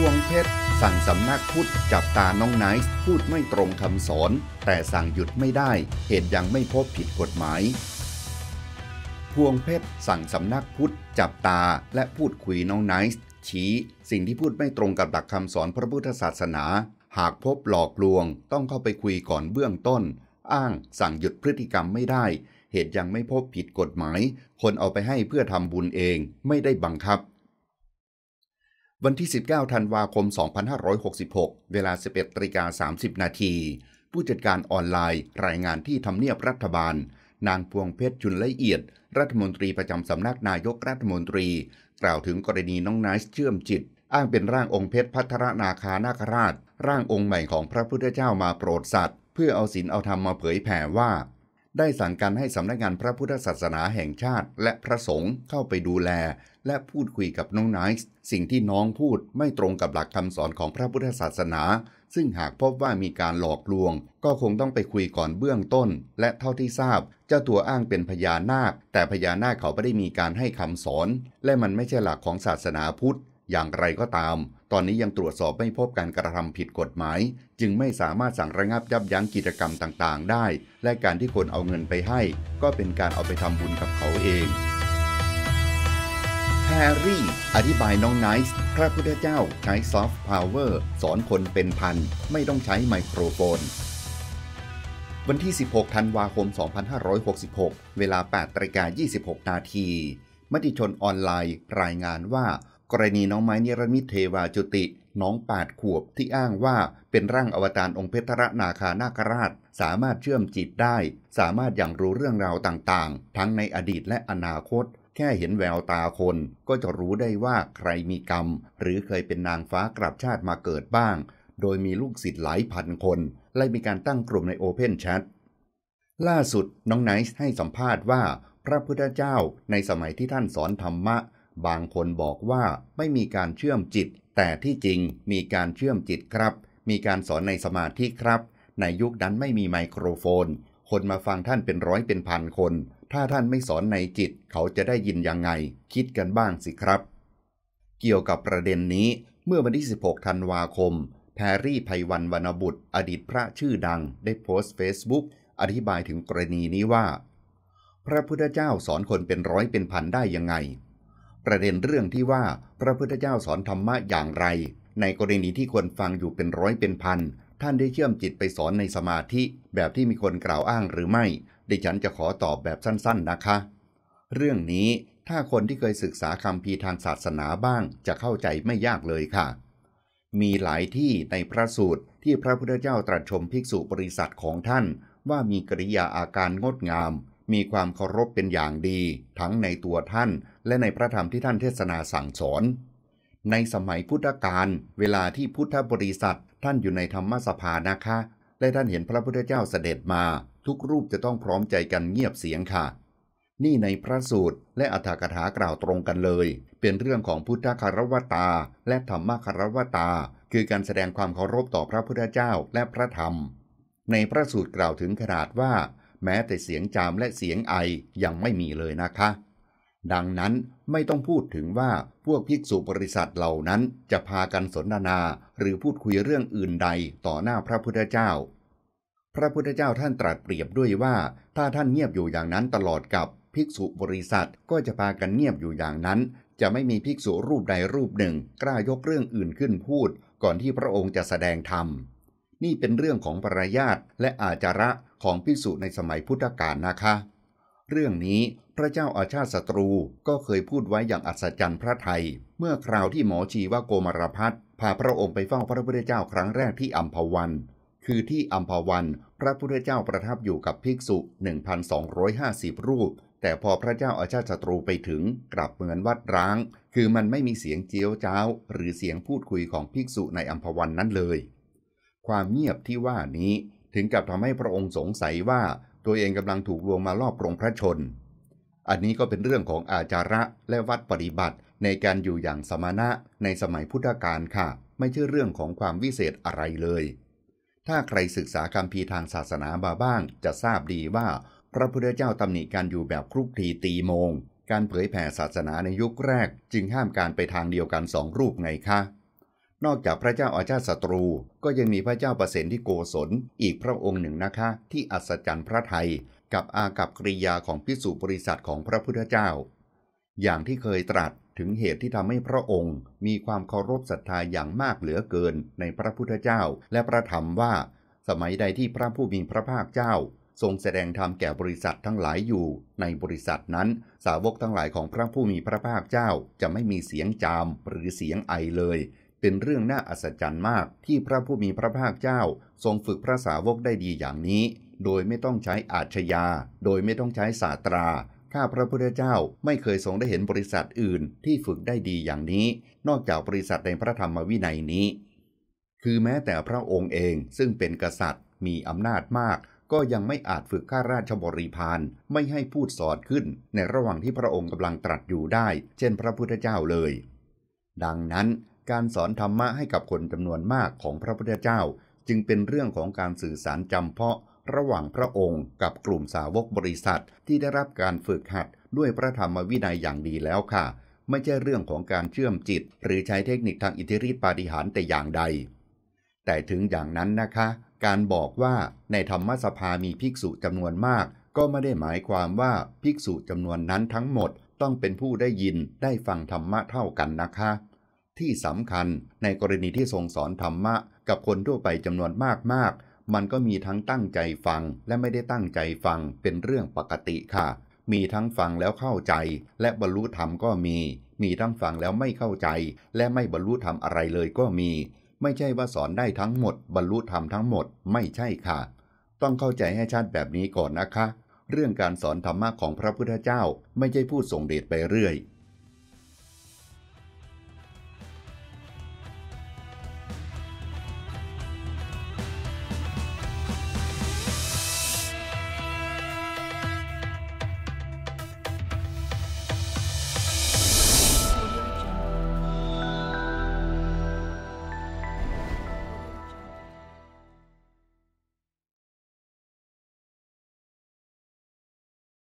พวงเพชรสั่งสำนักพุทธจับตาน้องไนซ์พูดไม่ตรงคำสอน แต่สั่งหยุดไม่ได้เหตุยังไม่พบผิดกฎหมายพวงเพชรสั่งสำนักพุทธ จับตาและพูดคุยน้องไนซ์ชี้ สิ่งที่พูดไม่ตรงกับหลักคำสอนพระพุทธศาสนา หากพบหลอกลวง ต้องเข้าไปคุยก่อนเบื้องต้น อ้างสั่งหยุดพฤติกรรมไม่ได้ เหตุยังไม่พบผิดกฎหมาย คนเอาไปให้เพื่อทำบุญเองไม่ได้บังคับวันที่ 19ธันวาคม 2566 เวลา 11ตริกา30 นาที ผู้จัดการออนไลน์รายงานที่ทำเนียบรัฐบาล นางพวงเพชรจุลละเอียด รัฐมนตรีประจำสำนักนายกรัฐมนตรีกล่าวถึงกรณีน้องไนซ์เชื่อมจิต อ้างเป็นร่างองค์เพชรพัทรนาคานาคราช ร่างองค์ใหม่ของพระพุทธเจ้ามาโปรดสัตว์ เพื่อเอาศีลเอาธรรมมาเผยแผ่ว่า ได้สั่งการให้สำนักงานพระพุทธศาสนาแห่งชาติ และพระสงฆ์เข้าไปดูแลและพูดคุยกับน้องไนซ์สิ่งที่น้องพูดไม่ตรงกับหลักคำสอนของพระพุทธศาสนา ซึ่งหากพบว่ามีการหลอกลวง ก็คงต้องไปคุยก่อนเบื้องต้น และเท่าที่ทราบเจ้าตัวอ้างเป็นพญานาค แต่พญานาคเขาไม่ได้มีการให้คำสอน และมันไม่ใช่หลักของศาสนาพุทธ อย่างไรก็ตาม ตอนนี้ยังตรวจสอบไม่พบการกระทำผิดกฎหมาย จึงไม่สามารถสั่งระงับยับยั้งกิจกรรมต่างๆ ได้ และการที่คนเอาเงินไปให้ ก็เป็นการเอาไปทำบุญกับเขาเองแฮร์รี่ อธิบายน้องไนซ์พระพุทธเจ้าใช้ซอฟต์พาวเวอร์สอนคนเป็นพัน ไม่ต้องใช้ไมโครโฟนวันที่ 16 ธันวาคม 2566 เวลา 8ตรกา26 นาทีมติชนออนไลน์ รายงานว่า กรณีน้องไม้นิรมิตเทวาจุติ น้อง8ขวบที่อ้างว่าเป็นร่างอวตารองค์เพชรนาคานาคราชสามารถเชื่อมจิตได้ สามารถอย่างรู้เรื่องราวต่างๆ ทั้งในอดีตและอนาคตแค่เห็นแววตาคนก็จะรู้ได้ว่าใครมีกรรมหรือเคยเป็นนางฟ้ากลับชาติมาเกิดบ้าง โดยมีลูกศิษย์หลายพันคนและมีการตั้งกลุ่มในโอเพนแชทล่าสุดน้องไนซ์ให้สัมภาษณ์ว่าพระพุทธเจ้าในสมัยที่ท่านสอนธรรมะ บางคนบอกว่าไม่มีการเชื่อมจิต แต่ที่จริงมีการเชื่อมจิตครับ มีการสอนในสมาธิครับ ในยุคนั้นไม่มีไมโครโฟน คนมาฟังท่านเป็นร้อยเป็นพันคนถ้าท่านไม่สอนในจิตเขาจะได้ยินยังไง คิดกันบ้างสิครับ เกี่ยวกับประเด็นนี้ เมื่อวันที่ 16ธันวาคม แพรรี่ไพวันวรรณบุตร อดีตพระชื่อดัง ได้โพสต์ Facebook อธิบายถึงกรณีนี้ว่า พระพุทธเจ้าสอนคนเป็นร้อยเป็นพันได้ยังไง ประเด็นเรื่องที่ว่า พระพุทธเจ้าสอนธรรมะอย่างไร ในกรณีที่คนฟังอยู่เป็นร้อยเป็นพันท่านได้เชื่อมจิตไปสอนในสมาธิแบบที่มีคนกล่าวอ้างหรือไม่ดิฉันจะขอตอบแบบสั้นๆนะคะ เรื่องนี้ถ้าคนที่เคยศึกษาคำพีทางศาสนาบ้างจะเข้าใจไม่ยากเลยค่ะ มีหลายที่ในพระสูตรที่พระพุทธเจ้าตรัสชมภิกษุบริษัทของท่านว่ามีกริยาอาการงดงาม มีความเคารพเป็นอย่างดี ทั้งในตัวท่าน และในพระธรรมที่ท่านเทศนาสั่งสอน ในสมัยพุทธกาลเวลาที่พุทธบริษัทท่านอยู่ในธรรมสภานะคะและท่านเห็นพระพุทธเจ้าเสด็จมาทุกรูปจะต้องพร้อมใจกันเงียบเสียงค่ะ นี่ในพระสูตรและอัธกถากล่าวตรงกันเลย เป็นเรื่องของพุทธคารวตา และธรรมคารวตา คือการแสดงความเคารพต่อพระพุทธเจ้าและพระธรรม ในพระสูตรกล่าวถึงขนาดว่า แม้แต่เสียงจามและเสียงไอยังไม่มีเลยนะคะ ดังนั้นไม่ต้องพูดถึงว่าพวกภิกษุบริษัทเหล่านั้น จะพากันสนทนาหรือพูดคุยเรื่องอื่นใดต่อหน้าพระพุทธเจ้าพระพุทธเจ้าท่านตรัสเปรียบด้วยว่า ถ้าท่านเงียบอยู่อย่างนั้นตลอดกับภิกษุบริษัท ก็จะพากันเงียบอยู่อย่างนั้น จะไม่มีภิกษุรูปใดรูปหนึ่ง กล้ายกเรื่องอื่นขึ้นพูดก่อนที่พระองค์จะแสดงธรรมนี่เป็นเรื่องของปรยาตและอาจาระของภิกษุในสมัยพุทธกาลนะคะ เรื่องนี้พระเจ้าอาชาติศัตรูก็เคยพูดไว้อย่างอัศจรรย์พระไทย เมื่อคราวที่หมอชีวโกมารพัฒพาพระองค์ไปเฝ้าพระพุทธเจ้าครั้งแรกที่อัมพวันคือที่อัมพวันพระพุทธเจ้าประทับอยู่กับภิกษุ 1,250 รูป แต่พอพระเจ้าอาชาติศัตรูไปถึงกลับเหมือนวัดร้าง คือมันไม่มีเสียงเจียวจ้าวหรือเสียงพูดคุยของภิกษุในอัมพวันนั้นเลย ความเงียบที่ว่านี้ ถึงกับทำให้พระองค์สงสัยว่าตัวเองกำลังถูกลวงมาลอบปรงพระชน อันนี้ก็เป็นเรื่องของอาจาระและวัดปฏิบัติ ในการอยู่อย่างสมณะในสมัยพุทธกาลค่ะไม่ใช่เรื่องของความวิเศษอะไรเลยถ้าใครศึกษาคำพีทางศาสนาบาบ้าง จะทราบดีว่าพระพุทธเจ้าตำหนิการอยู่แบบครุกคลีตีโมง การเผยแผ่ศาสนาในยุคแรก จึงห้ามการไปทางเดียวกันสองรูปไงคะ นอกจากพระเจ้าอาชาติศัตรู ก็ยังมีพระเจ้าประสิที่โกศลอีกพระองค์หนึ่งนะคะ ที่อัศจรรย์พระไทย กับอากับกริยาของพิสูจบริษัทของพระพุทธเจ้า อย่างที่เคยตรัสถึงเหตุที่ทำให้พระองค์ มีความเคารพศรัทธาอย่างมากเหลือเกินในพระพุทธเจ้าและประธรรมว่า สมัยใดที่พระผู้มีพระภาคเจ้า ทรงแสดงธรรมแก่บริษัททั้งหลายอยู่ ในบริษัทนั้น สาวกทั้งหลายของพระผู้มีพระภาคเจ้าจะไม่มีเสียงจามหรือเสียงไอเลย เป็นเรื่องน่าอัศจรรย์มากที่พระผู้มีพระภาคเจ้าทรงฝึกพระสาวกได้ดีอย่างนี้ โดยไม่ต้องใช้อาชญาโดยไม่ต้องใช้ศาสตราข้าพระพุทธเจ้าไม่เคยทรงได้เห็นบริษัทอื่นที่ฝึกได้ดีอย่างนี้ นอกจากบริษัทในพระธรรมวินัยนี้ คือแม้แต่พระองค์เองซึ่งเป็นกษัตริย์มีอำนาจมากก็ยังไม่อาจฝึกข้าราชบริพารไม่ให้พูดสอดขึ้นในระหว่างที่พระองค์กำลังตรัสอยู่ได้ เช่นพระพุทธเจ้าเลย ดังนั้นการสอนธรรมะให้กับคนจำนวนมากของพระพุทธเจ้า จึงเป็นเรื่องของการสื่อสารจำเพาะระหว่างพระองค์ กับกลุ่มสาวกบริษัท ที่ได้รับการฝึกหัดด้วยพระธรรมวินัยอย่างดีแล้วค่ะ ไม่ใช่เรื่องของการเชื่อมจิต หรือใช้เทคนิคทางอิทธิฤทธิปาฏิหาริย์แต่อย่างใด แต่ถึงอย่างนั้นนะคะ การบอกว่าในธรรมสภามีภิกษุจำนวนมาก ก็ไม่ได้หมายความว่าภิกษุจำนวนนั้นทั้งหมดต้องเป็นผู้ได้ยินได้ฟังธรรมะเท่ากันนะคะ ที่สำคัญในกรณีที่ทรงสอนธรรมะ กับคนทั่วไปจำนวนมากๆมันก็มีทั้งตั้งใจฟังและไม่ได้ตั้งใจฟังเป็นเรื่องปกติค่ะ มีทั้งฟังแล้วเข้าใจ และบรรลุธรรมก็มี มีทั้งฟังแล้วไม่เข้าใจ และไม่บรรลุธรรมอะไรเลยก็มี ไม่ใช่ว่าสอนได้ทั้งหมดบรรลุธรรมทั้งหมดไม่ใช่ค่ะ ต้องเข้าใจให้ชัดแบบนี้ก่อนนะคะ เรื่องการสอนธรรมะของพระพุทธเจ้าไม่ใช่พูดส่งเดชไปเรื่อย